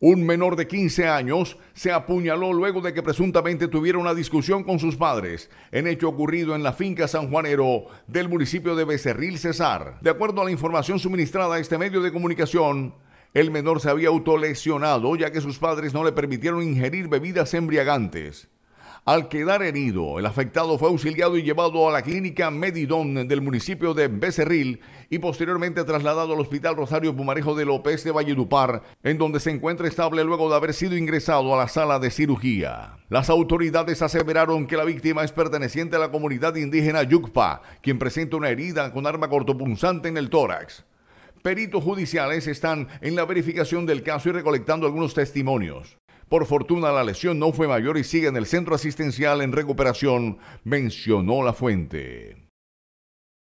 Un menor de 15 años se apuñaló luego de que presuntamente tuviera una discusión con sus padres, en hecho ocurrido en la finca San Juanero del municipio de Becerril Cesar. De acuerdo a la información suministrada a este medio de comunicación, el menor se había autolesionado ya que sus padres no le permitieron ingerir bebidas embriagantes. Al quedar herido, el afectado fue auxiliado y llevado a la clínica Medidón del municipio de Becerril y posteriormente trasladado al Hospital Rosario Pumarejo de López de Valledupar, en donde se encuentra estable luego de haber sido ingresado a la sala de cirugía. Las autoridades aseveraron que la víctima es perteneciente a la comunidad indígena Yucpa, quien presenta una herida con arma cortopunzante en el tórax. Peritos judiciales están en la verificación del caso y recolectando algunos testimonios. Por fortuna la lesión no fue mayor y sigue en el centro asistencial en recuperación, mencionó la fuente.